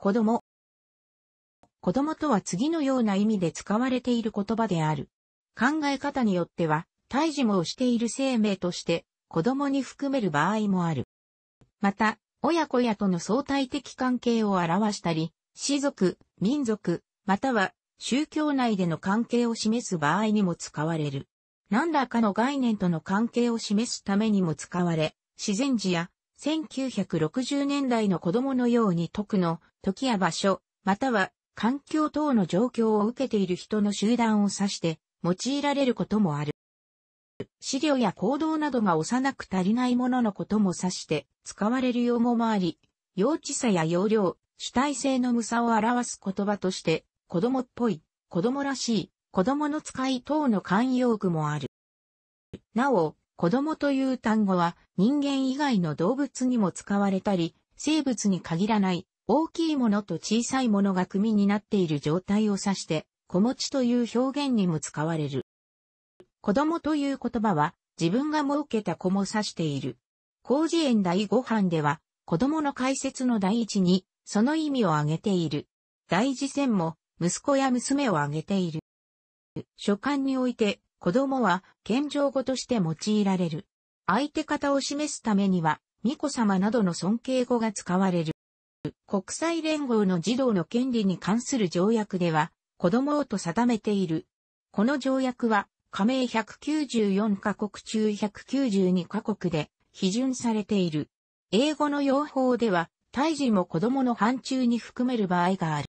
子供。子供とは次のような意味で使われている言葉である。考え方によっては、胎児もしている生命として、子供に含める場合もある。また、親子やとの相対的関係を表したり、氏族、民族、または宗教内での関係を示す場合にも使われる。何らかの概念との関係を示すためにも使われ、自然時や1960年代の子供のように特の時や場所、または環境等の状況を受けている人の集団を指して用いられることもある。資料や行動などが幼く足りないもののことも指して使われる用語もあり、幼稚さや容量、主体性の無さを表す言葉として子供っぽい、子供らしい、子供の使い等の慣用句もある。なお、子供という単語は人間以外の動物にも使われたり、生物に限らない大きいものと小さいものが組になっている状態を指して、子持ちという表現にも使われる。子供という言葉は自分が設けた子も指している。広辞苑第5版では子供の解説の第一にその意味を挙げている。第次線も息子や娘を挙げている。書簡において子供は謙譲語として用いられる。相手方を示すためには、巫女様などの尊敬語が使われる。国際連合の児童の権利に関する条約では、子供をと定めている。この条約は、加盟194カ国中192カ国で、批准されている。英語の用法では、胎児も子供の範疇に含める場合がある。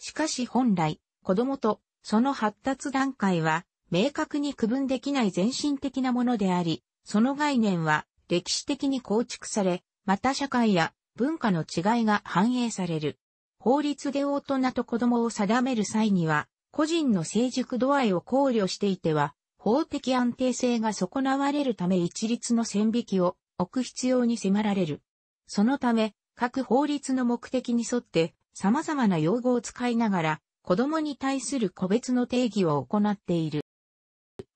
しかし本来、子供とその発達段階は明確に区分できない全身的なものであり、その概念は歴史的に構築され、また社会や文化の違いが反映される。法律で大人と子供を定める際には、個人の成熟度合いを考慮していては、法的安定性が損なわれるため一律の線引きを置く必要に迫られる。そのため、各法律の目的に沿って様々な用語を使いながら、子供に対する個別の定義を行っている。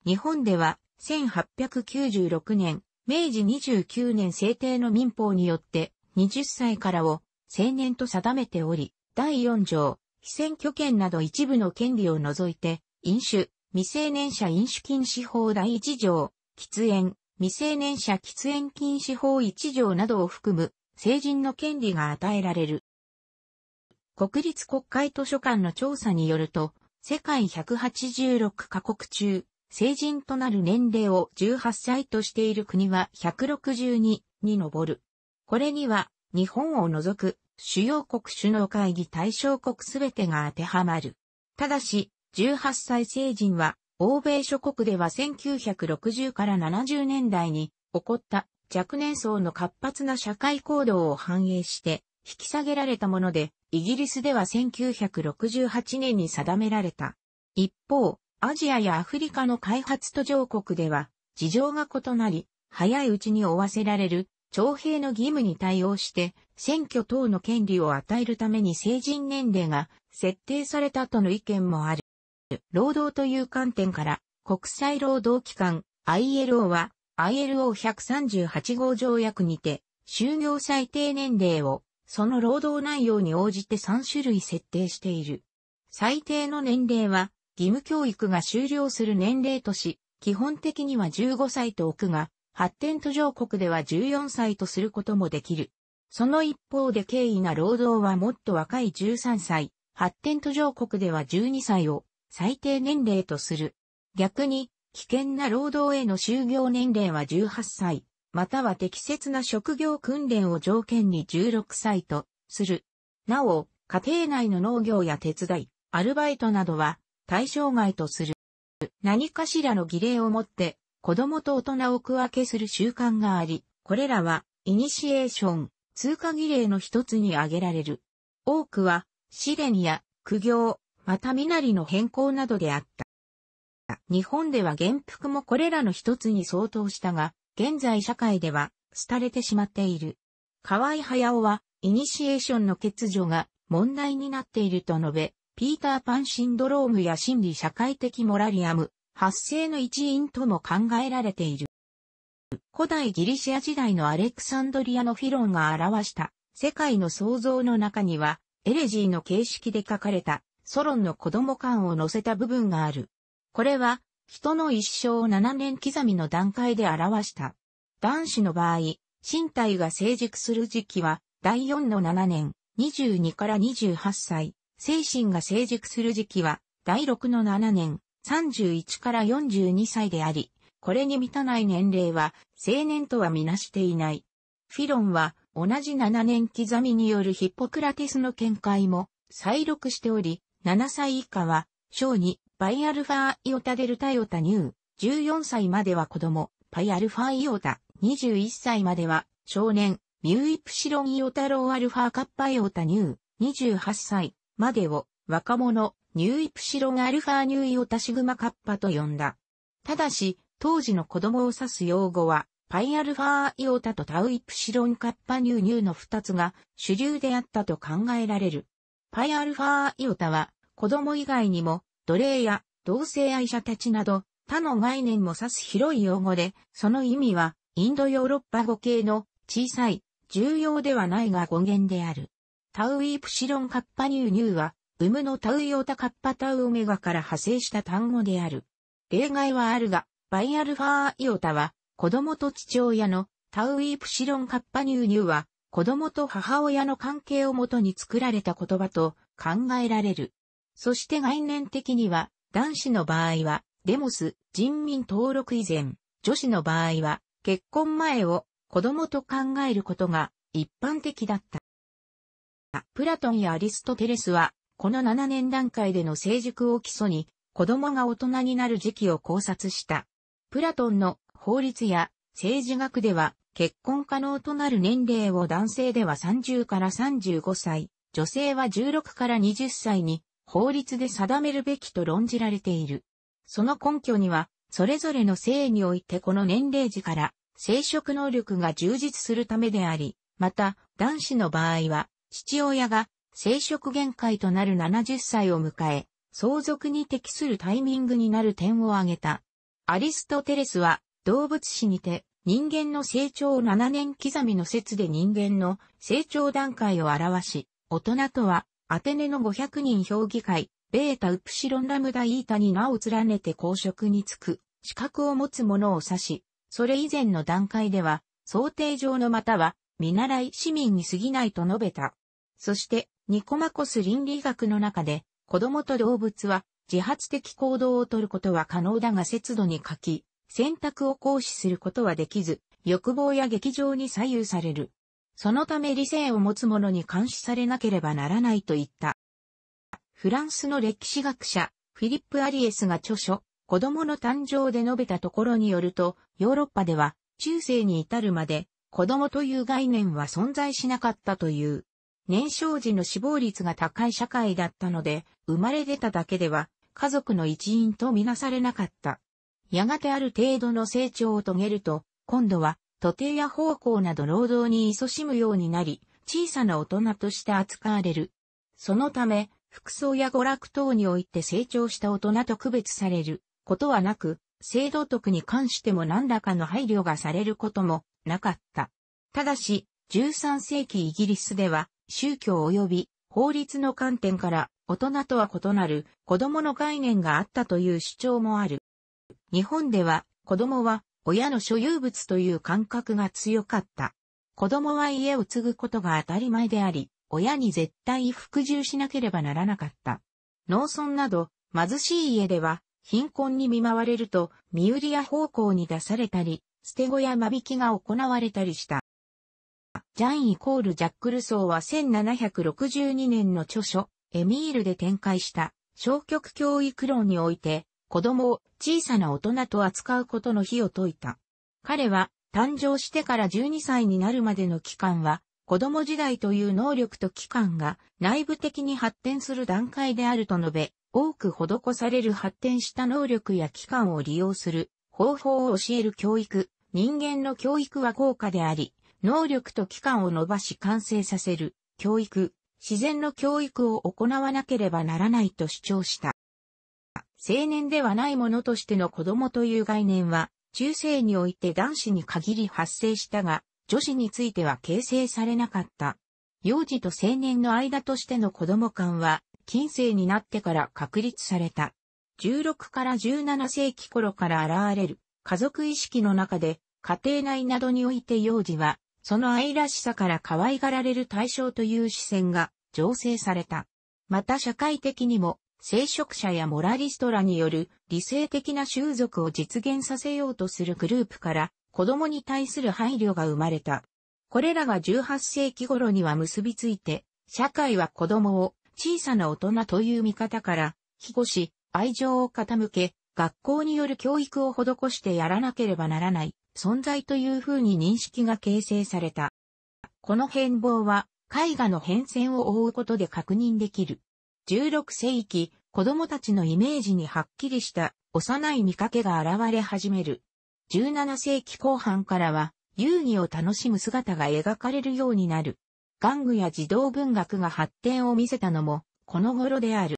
日本では1896年、明治29年制定の民法によって20歳からを成年と定めており、第4条、非選挙権など一部の権利を除いて、飲酒、未成年者飲酒禁止法第1条、喫煙、未成年者喫煙禁止法1条などを含む成人の権利が与えられる。国立国会図書館の調査によると、世界186カ国中、成人となる年齢を18歳としている国は162に上る。これには日本を除く主要国首脳会議対象国すべてが当てはまる。ただし、18歳成人は欧米諸国では1960から70年代に起こった若年層の活発な社会行動を反映して引き下げられたもので、イギリスでは1968年に定められた。一方、アジアやアフリカの開発途上国では、事情が異なり、早いうちに負わせられる、徴兵の義務に対応して、選挙等の権利を与えるために成人年齢が設定されたとの意見もある。労働という観点から、国際労働機関 ILO は ILO138 号条約にて、就業最低年齢をその労働内容に応じて3種類設定している。最低の年齢は義務教育が終了する年齢とし、基本的には15歳と置くが、発展途上国では14歳とすることもできる。その一方で敬意な労働はもっと若い13歳、発展途上国では12歳を最低年齢とする。逆に、危険な労働への就業年齢は18歳、または適切な職業訓練を条件に16歳とする。なお、家庭内の農業や手伝い、アルバイトなどは対象外とする。何かしらの儀礼をもって、子供と大人を区分けする習慣があり、これらは、イニシエーション、通過儀礼の一つに挙げられる。多くは、試練や、苦行、また身なりの変更などであった。日本では元服もこれらの一つに相当したが、現在社会では、廃れてしまっている。河合駿は、イニシエーションの欠如が問題になっていると述べ、ピーターパンシンドロームや心理社会的モラリアム、発生の一因とも考えられている。古代ギリシア時代のアレクサンドリアのフィロンが表した世界の創造の中には、エレジーの形式で書かれたソロンの子供感を載せた部分がある。これは、人の一生を7年刻みの段階で表した。男子の場合、身体が成熟する時期は、第4の7年、22から28歳。精神が成熟する時期は、第6の7年、31から42歳であり、これに満たない年齢は、青年とはみなしていない。フィロンは、同じ7年刻みによるヒッポクラテスの見解も、再録しており、7歳以下は、小2、バイアルファイオタデルタイオタニュー、14歳までは子供、パイアルファイオタ、21歳までは、少年、ミューイプシロンイオタローアルファカッパイオタニュー、28歳、までを若者、ニューイプシロンアルファニューイオタシグマカッパと呼んだ。ただし、当時の子供を指す用語は、パイアルファイオタとタウイプシロンカッパニューニューの二つが主流であったと考えられる。パイアルファイオタは、子供以外にも、奴隷や同性愛者たちなど、他の概念も指す広い用語で、その意味は、インドヨーロッパ語系の小さい、重要ではないが語源である。タウイプシロンカッパニューニューは、ウムのタウヨタカッパタウオメガから派生した単語である。例外はあるが、バイアルファーイオタは、子供と父親のタウイプシロンカッパニューニューは、子供と母親の関係をもとに作られた言葉と考えられる。そして概念的には、男子の場合は、デモス、人民登録以前、女子の場合は、結婚前を子供と考えることが一般的だった。プラトンやアリストテレスは、この7年段階での成熟を基礎に、子供が大人になる時期を考察した。プラトンの法律や政治学では、結婚可能となる年齢を男性では30から35歳、女性は16から20歳に法律で定めるべきと論じられている。その根拠には、それぞれの性においてこの年齢時から生殖能力が充実するためであり、また男子の場合は父親が生殖限界となる70歳を迎え、相続に適するタイミングになる点を挙げた。アリストテレスは動物史にて人間の成長を7年刻みの説で人間の成長段階を表し、大人とはアテネの500人評議会、ベータウプシロンラムダイータに名を連ねて公職に就く資格を持つ者を指し、それ以前の段階では想定上のまたは見習い市民に過ぎないと述べた。そして、ニコマコス倫理学の中で、子供と動物は自発的行動をとることは可能だが節度に書き、選択を行使することはできず、欲望や劇場に左右される。そのため理性を持つ者に監視されなければならないと言った。フランスの歴史学者、フィリップ・アリエスが著書、子供の誕生で述べたところによると、ヨーロッパでは中世に至るまで子供という概念は存在しなかったという。年少時の死亡率が高い社会だったので、生まれ出ただけでは家族の一員とみなされなかった。やがてある程度の成長を遂げると、今度は、徒弟や奉公など労働に勤しむようになり、小さな大人として扱われる。そのため、服装や娯楽等において成長した大人と区別されることはなく、制度徳に関しても何らかの配慮がされることもなかった。ただし、13世紀イギリスでは、宗教及び法律の観点から大人とは異なる子供の概念があったという主張もある。日本では子供は親の所有物という感覚が強かった。子供は家を継ぐことが当たり前であり、親に絶対服従しなければならなかった。農村など貧しい家では貧困に見舞われると身売りや奉公に出されたり、捨て子や間引きが行われたりした。ジャンイコールジャック・ルソーは1762年の著書、エミールで展開した、消極教育論において、子供を小さな大人と扱うことの非を説いた。彼は、誕生してから12歳になるまでの期間は、子供時代という能力と期間が内部的に発展する段階であると述べ、多く施される発展した能力や期間を利用する方法を教える教育、人間の教育は効果であり、能力と期間を伸ばし完成させる、教育、自然の教育を行わなければならないと主張した。青年ではないものとしての子供という概念は、中世において男子に限り発生したが、女子については形成されなかった。幼児と青年の間としての子供間は、近世になってから確立された。16から17世紀頃から現れる家族意識の中で、家庭内などにおいて幼児はその愛らしさから可愛がられる対象という視線が醸成された。また社会的にも、聖職者やモラリストらによる理性的な習俗を実現させようとするグループから子供に対する配慮が生まれた。これらが18世紀頃には結びついて、社会は子供を小さな大人という見方から、庇護し、愛情を傾け、学校による教育を施してやらなければならない存在という風に認識が形成された。この変貌は絵画の変遷を覆うことで確認できる。16世紀、子供たちのイメージにはっきりした幼い見かけが現れ始める。17世紀後半からは遊戯を楽しむ姿が描かれるようになる。玩具や児童文学が発展を見せたのもこの頃である。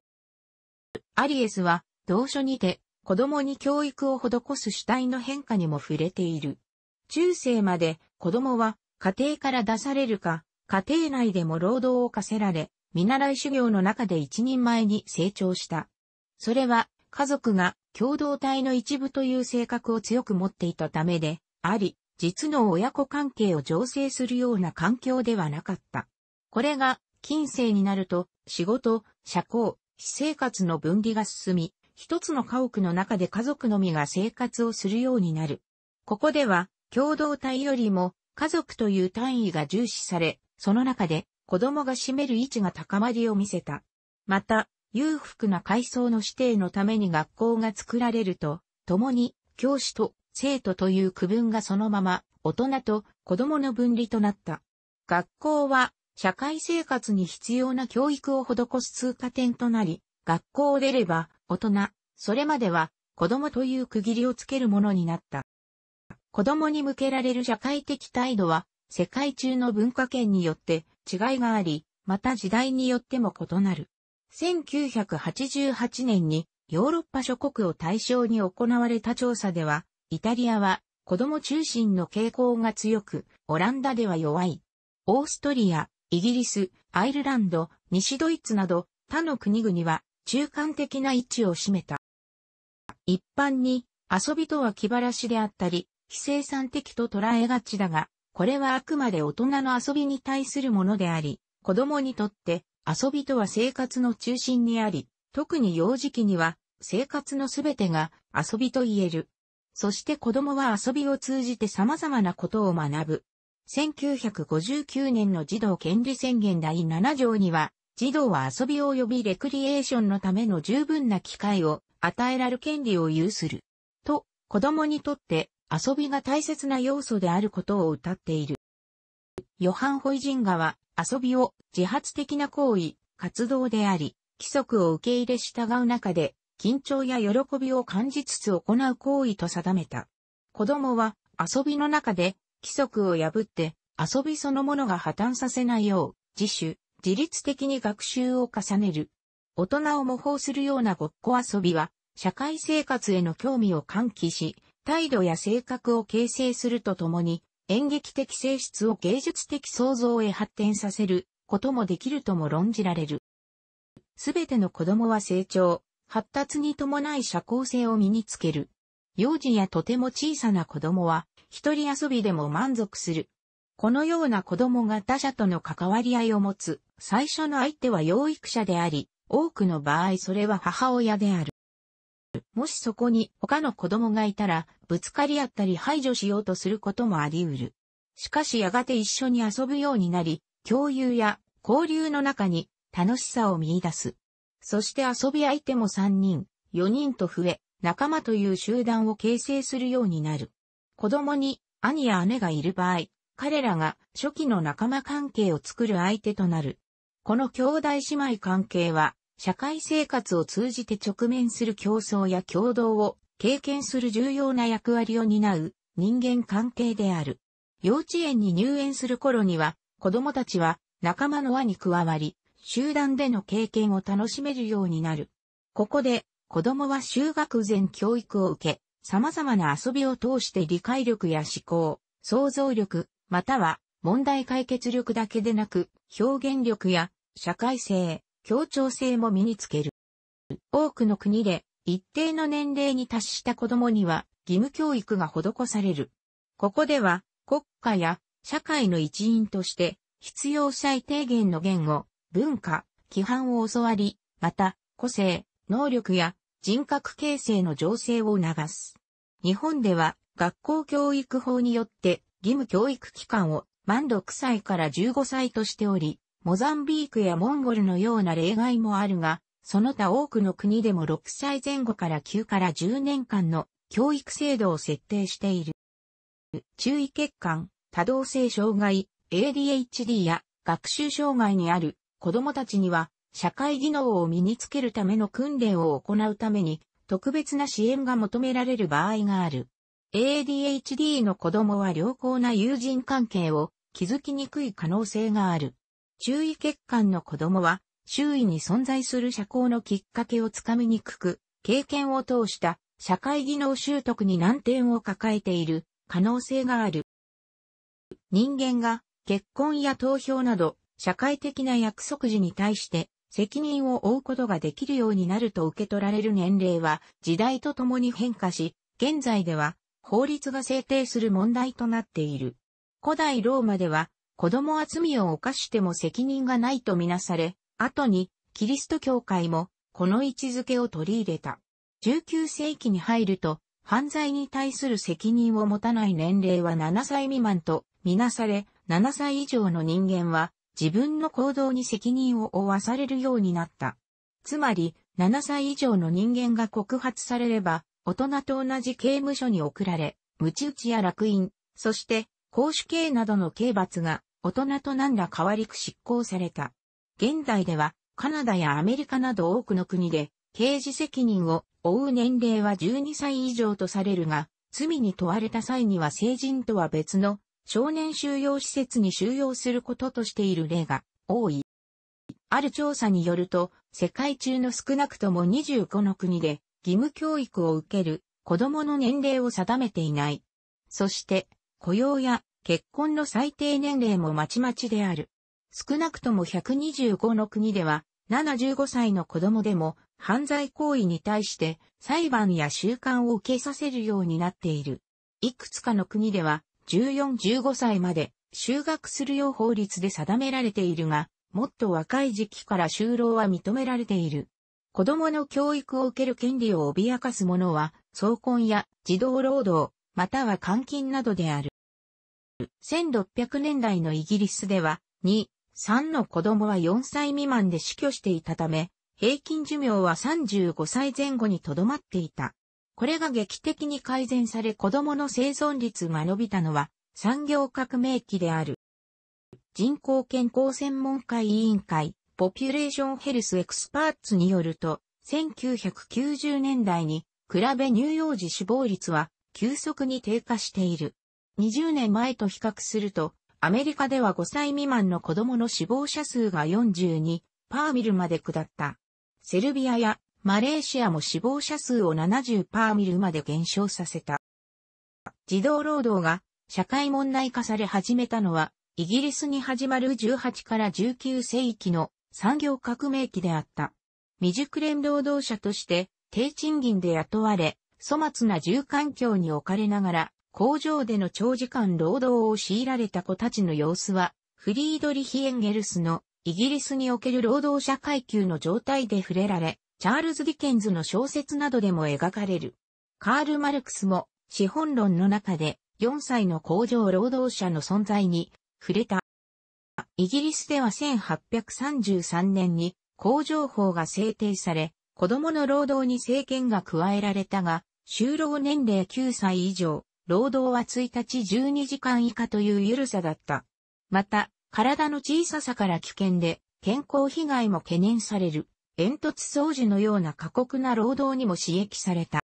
アリエスは同書にて子供に教育を施す主体の変化にも触れている。中世まで子供は家庭から出されるか、家庭内でも労働を課せられ、見習い修行の中で一人前に成長した。それは家族が共同体の一部という性格を強く持っていたためで、あり、実の親子関係を醸成するような環境ではなかった。これが近世になると仕事、社交、私生活の分離が進み、一つの家屋の中で家族のみが生活をするようになる。ここでは、共同体よりも家族という単位が重視され、その中で子供が占める位置が高まりを見せた。また、裕福な階層の指定のために学校が作られると、共に教師と生徒という区分がそのまま大人と子供の分離となった。学校は社会生活に必要な教育を施す通過点となり、学校を出れば、大人、それまでは、子供という区切りをつけるものになった。子供に向けられる社会的態度は、世界中の文化圏によって違いがあり、また時代によっても異なる。1988年にヨーロッパ諸国を対象に行われた調査では、イタリアは子供中心の傾向が強く、オランダでは弱い。オーストリア、イギリス、アイルランド、西ドイツなど他の国々は中間的な位置を占めた。一般に遊びとは気晴らしであったり、非生産的と捉えがちだが、これはあくまで大人の遊びに対するものであり、子供にとって遊びとは生活の中心にあり、特に幼児期には生活のすべてが遊びと言える。そして子供は遊びを通じて様々なことを学ぶ。1959年の児童権利宣言第7条には、児童は遊び及びレクリエーションのための十分な機会を与えられる権利を有する。と、子供にとって遊びが大切な要素であることを謳っている。ヨハン・ホイジンガは遊びを自発的な行為、活動であり、規則を受け入れ従う中で、緊張や喜びを感じつつ行う行為と定めた。子供は遊びの中で規則を破って遊びそのものが破綻させないよう自主、自律的に学習を重ねる。大人を模倣するようなごっこ遊びは、社会生活への興味を喚起し、態度や性格を形成するとともに、演劇的性質を芸術的創造へ発展させることもできるとも論じられる。すべての子供は成長、発達に伴い社交性を身につける。幼児やとても小さな子供は、一人遊びでも満足する。このような子供が他者との関わり合いを持つ、最初の相手は養育者であり、多くの場合それは母親である。もしそこに他の子供がいたら、ぶつかり合ったり排除しようとすることもあり得る。しかしやがて一緒に遊ぶようになり、共有や交流の中に楽しさを見出す。そして遊び相手も3人、4人と増え、仲間という集団を形成するようになる。子供に兄や姉がいる場合、彼らが初期の仲間関係を作る相手となる。この兄弟姉妹関係は、社会生活を通じて直面する競争や共同を経験する重要な役割を担う人間関係である。幼稚園に入園する頃には、子供たちは仲間の輪に加わり、集団での経験を楽しめるようになる。ここで、子供は修学前教育を受け、様々な遊びを通して理解力や思考、想像力、または問題解決力だけでなく、表現力や社会性、協調性も身につける。多くの国で一定の年齢に達した子供には義務教育が施される。ここでは国家や社会の一員として必要最低限の言語、文化、規範を教わり、また個性、能力や人格形成の情勢を促す。日本では学校教育法によって義務教育期間を満6歳から15歳としており、モザンビークやモンゴルのような例外もあるが、その他多くの国でも6歳前後から9から10年間の教育制度を設定している。注意欠陥、多動性障害、ADHD や学習障害にある子供たちには社会技能を身につけるための訓練を行うために特別な支援が求められる場合がある。ADHD の子供は良好な友人関係を築きにくい可能性がある。注意欠陥の子供は、周囲に存在する社交のきっかけをつかみにくく、経験を通した社会技能習得に難点を抱えている可能性がある。人間が結婚や投票など社会的な約束時に対して責任を負うことができるようになると受け取られる年齢は時代とともに変化し、現在では法律が制定する問題となっている。古代ローマでは子供は罪を犯しても責任がないとみなされ、後にキリスト教会もこの位置づけを取り入れた。19世紀に入ると、犯罪に対する責任を持たない年齢は7歳未満とみなされ、7歳以上の人間は自分の行動に責任を負わされるようになった。つまり、7歳以上の人間が告発されれば、大人と同じ刑務所に送られ、鞭打ちや落印、そして、公主刑などの刑罰が大人と何ら変わりく執行された。現代では、カナダやアメリカなど多くの国で、刑事責任を負う年齢は12歳以上とされるが、罪に問われた際には成人とは別の少年収容施設に収容することとしている例が多い。ある調査によると、世界中の少なくとも25の国で義務教育を受ける子供の年齢を定めていない。そして、雇用や結婚の最低年齢もまちまちである。少なくとも125の国では、75歳の子供でも犯罪行為に対して裁判や習慣を受けさせるようになっている。いくつかの国では14-15歳まで就学するよう法律で定められているが、もっと若い時期から就労は認められている。子供の教育を受ける権利を脅かすものは、総婚や児童労働、または監禁などである。1600年代のイギリスでは、2、3の子供は4歳未満で死去していたため、平均寿命は35歳前後にとどまっていた。これが劇的に改善され子供の生存率が伸びたのは産業革命期である。人口健康専門家委員会、ポピュレーションヘルスエクスパーツによると、1990年代に比べ乳幼児死亡率は急速に低下している。20年前と比較すると、アメリカでは5歳未満の子供の死亡者数が42パーミルまで下った。セルビアやマレーシアも死亡者数を70パーミルまで減少させた。児童労働が社会問題化され始めたのは、イギリスに始まる18から19世紀の産業革命期であった。未熟練労働者として低賃金で雇われ、粗末な住環境に置かれながら、工場での長時間労働を強いられた子たちの様子は、フリードリヒ・エンゲルスのイギリスにおける労働者階級の状態で触れられ、チャールズ・ディケンズの小説などでも描かれる。カール・マルクスも資本論の中で4歳の工場労働者の存在に触れた。イギリスでは1833年に工場法が制定され、子供の労働に政権が加えられたが、就労年齢9歳以上、労働は1日12時間以下という緩さだった。また、体の小ささから危険で、健康被害も懸念される、煙突掃除のような過酷な労働にも刺激された。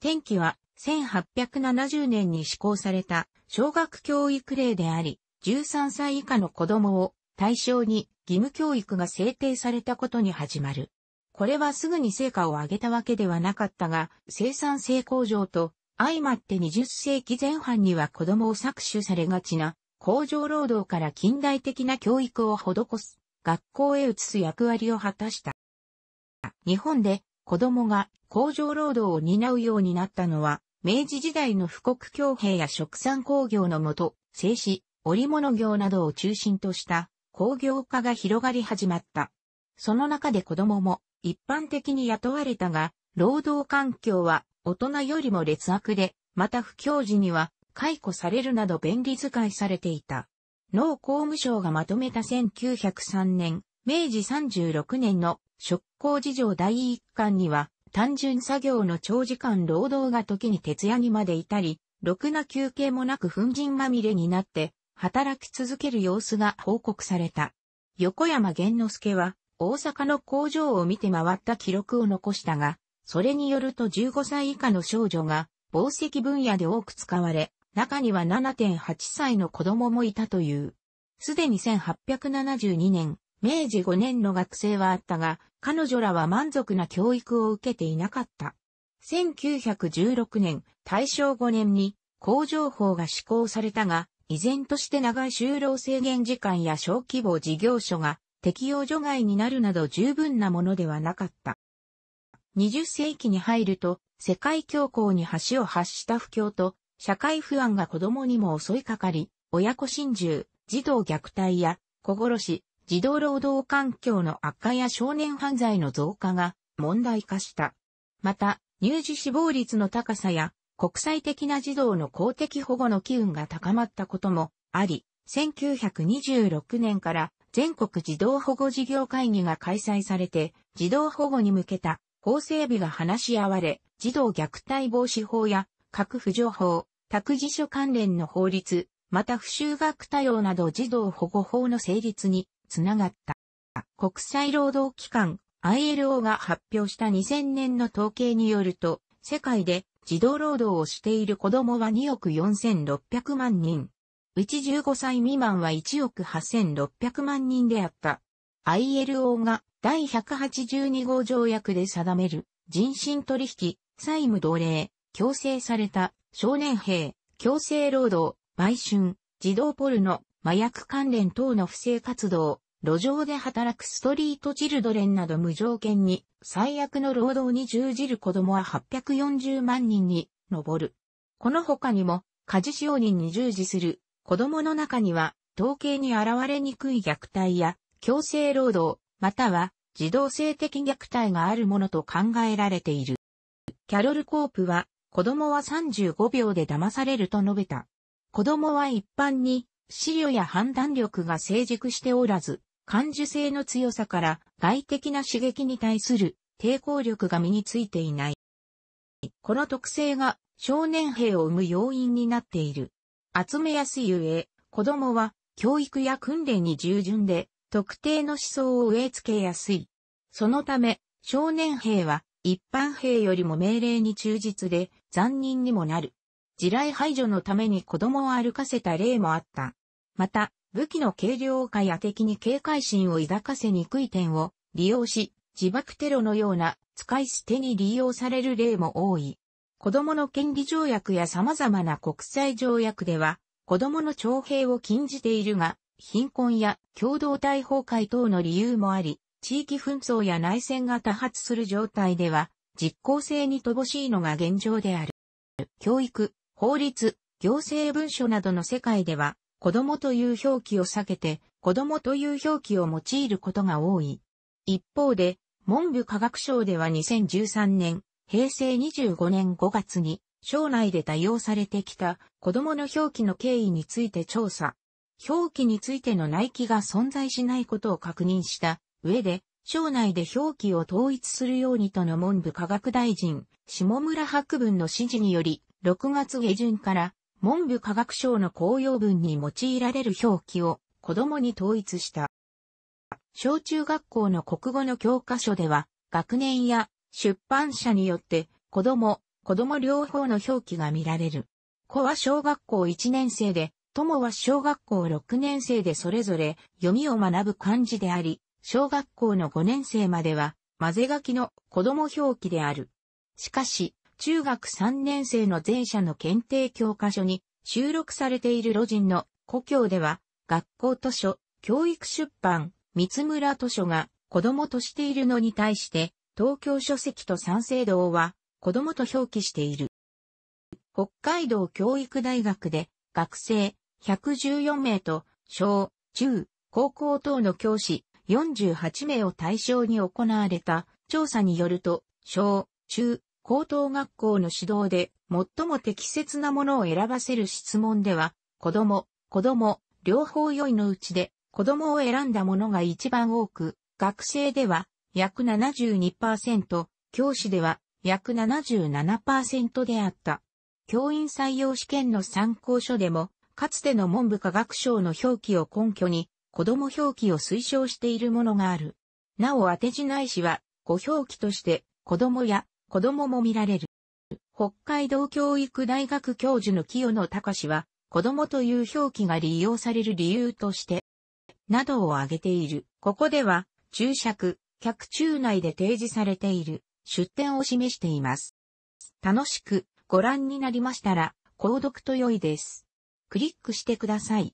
天気は、1870年に施行された小学教育令であり、13歳以下の子供を対象に義務教育が制定されたことに始まる。これはすぐに成果を上げたわけではなかったが、生産性向上と相まって20世紀前半には子供を搾取されがちな工場労働から近代的な教育を施す学校へ移す役割を果たした。日本で子供が工場労働を担うようになったのは明治時代の富国強兵や食産工業のもと、製紙、織物業などを中心とした工業化が広がり始まった。その中で子供も一般的に雇われたが、労働環境は大人よりも劣悪で、また不況時には解雇されるなど便利使いされていた。農工務省がまとめた1903年、明治36年の職工事情第一巻には、単純作業の長時間労働が時に徹夜にまでいたり、ろくな休憩もなく粉塵まみれになって、働き続ける様子が報告された。横山玄之介は、大阪の工場を見て回った記録を残したが、それによると15歳以下の少女が、宝石分野で多く使われ、中には7.8歳の子供もいたという。すでに1872年、明治5年の学生はあったが、彼女らは満足な教育を受けていなかった。1916年、大正5年に工場法が施行されたが、依然として長い就労制限時間や小規模事業所が適用除外になるなど十分なものではなかった。20世紀に入ると、世界恐慌に橋を発した不況と、社会不安が子供にも襲いかかり、親子心中、児童虐待や、小殺し、児童労働環境の悪化や少年犯罪の増加が問題化した。また、乳児死亡率の高さや、国際的な児童の公的保護の機運が高まったこともあり、1926年から全国児童保護事業会議が開催されて、児童保護に向けた法整備が話し合われ、児童虐待防止法や、各扶助法、託児所関連の法律、また不就学多応など児童保護法の成立につながった。国際労働機関 ILO が発表した2000年の統計によると、世界で児童労働をしている子供は2億4600万人。うち15歳未満は1億8600万人であった。ILO が第182号条約で定める人身取引、債務同隷、強制された少年兵、強制労働、売春、児童ポルノ、麻薬関連等の不正活動、路上で働くストリートチルドレンなど無条件に最悪の労働に従事る子供は840万人に上る。この他にも、家事使用人に従事する子供の中には、統計に現れにくい虐待や強制労働、または児童性的虐待があるものと考えられている。キャロル・コープは、子供は35秒で騙されると述べた。子供は一般に、資料や判断力が成熟しておらず、感受性の強さから外的な刺激に対する抵抗力が身についていない。この特性が少年兵を生む要因になっている。集めやすいゆえ、子供は教育や訓練に従順で特定の思想を植え付けやすい。そのため、少年兵は一般兵よりも命令に忠実で残忍にもなる。地雷排除のために子供を歩かせた例もあった。また、武器の軽量化や敵に警戒心を抱かせにくい点を利用し、自爆テロのような使い捨てに利用される例も多い。子供の権利条約や様々な国際条約では、子供の徴兵を禁じているが、貧困や共同体崩壊等の理由もあり、地域紛争や内戦が多発する状態では、実効性に乏しいのが現状である。教育、法律、行政文書などの世界では、子供という表記を避けて、子供という表記を用いることが多い。一方で、文部科学省では2013年、平成25年5月に、省内で多用されてきた子供の表記の経緯について調査、表記についての内記が存在しないことを確認した上で、省内で表記を統一するようにとの文部科学大臣、下村博文の指示により、6月下旬から文部科学省の公用文に用いられる表記を子供に統一した。小中学校の国語の教科書では、学年や出版社によって子供、子供両方の表記が見られる。子は小学校1年生で、友は小学校6年生でそれぞれ読みを学ぶ漢字であり、小学校の5年生までは混ぜ書きの子供表記である。しかし、中学3年生の前者の検定教科書に収録されている路人の故郷では、学校図書、教育出版、三村図書が子供としているのに対して、東京書籍と三省堂は子供と表記している。北海道教育大学で学生、114名と、小、中、高校等の教師48名を対象に行われた調査によると、小、中、高等学校の指導で最も適切なものを選ばせる質問では、子供、子供、両方良いのうちで子供を選んだものが一番多く、学生では約72%、教師では約77%であった。教員採用試験の参考書でもかつての文部科学省の表記を根拠に、子供表記を推奨しているものがある。なお当て字ないしは、語表記として、子供や子供も見られる。北海道教育大学教授の清野隆は、子供という表記が利用される理由として、などを挙げている。ここでは、注釈、客中内で提示されている、出典を示しています。楽しくご覧になりましたら、購読と良いです。クリックしてください。